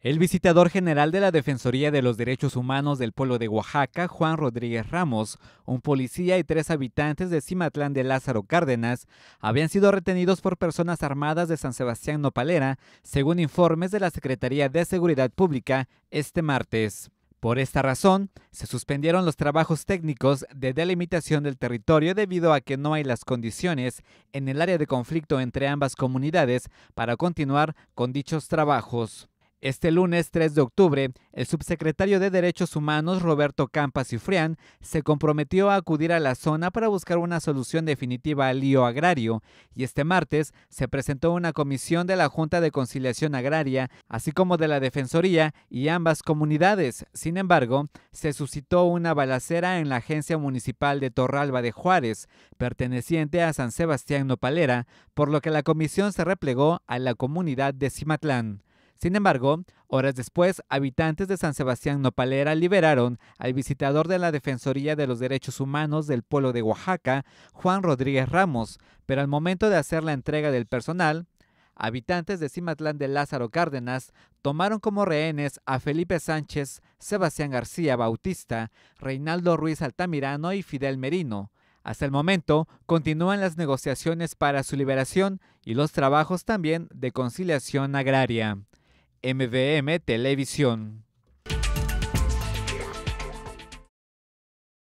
El visitador general de la Defensoría de los Derechos Humanos del pueblo de Oaxaca, Juan Rodríguez Ramos, un policía y tres habitantes de Cimatlán de Lázaro Cárdenas, habían sido retenidos por personas armadas de San Sebastián Nopalera, según informes de la Secretaría de Seguridad Pública este martes. Por esta razón, se suspendieron los trabajos técnicos de delimitación del territorio debido a que no hay las condiciones en el área de conflicto entre ambas comunidades para continuar con dichos trabajos. Este lunes 3 de octubre, el subsecretario de Derechos Humanos Roberto Campas Frián se comprometió a acudir a la zona para buscar una solución definitiva al lío agrario y este martes se presentó una comisión de la Junta de Conciliación Agraria, así como de la Defensoría y ambas comunidades. Sin embargo, se suscitó una balacera en la agencia municipal de Torralba de Juárez, perteneciente a San Sebastián Nopalera, por lo que la comisión se replegó a la comunidad de Cimatlán. Sin embargo, horas después, habitantes de San Sebastián Nopalera liberaron al visitador de la Defensoría de los Derechos Humanos del Pueblo de Oaxaca, Juan Rodríguez Ramos, pero al momento de hacer la entrega del personal, habitantes de Cimatlán de Lázaro Cárdenas tomaron como rehenes a Felipe Sánchez, Sebastián García Bautista, Reinaldo Ruiz Altamirano y Fidel Merino. Hasta el momento, continúan las negociaciones para su liberación y los trabajos también de conciliación agraria. MVM Televisión.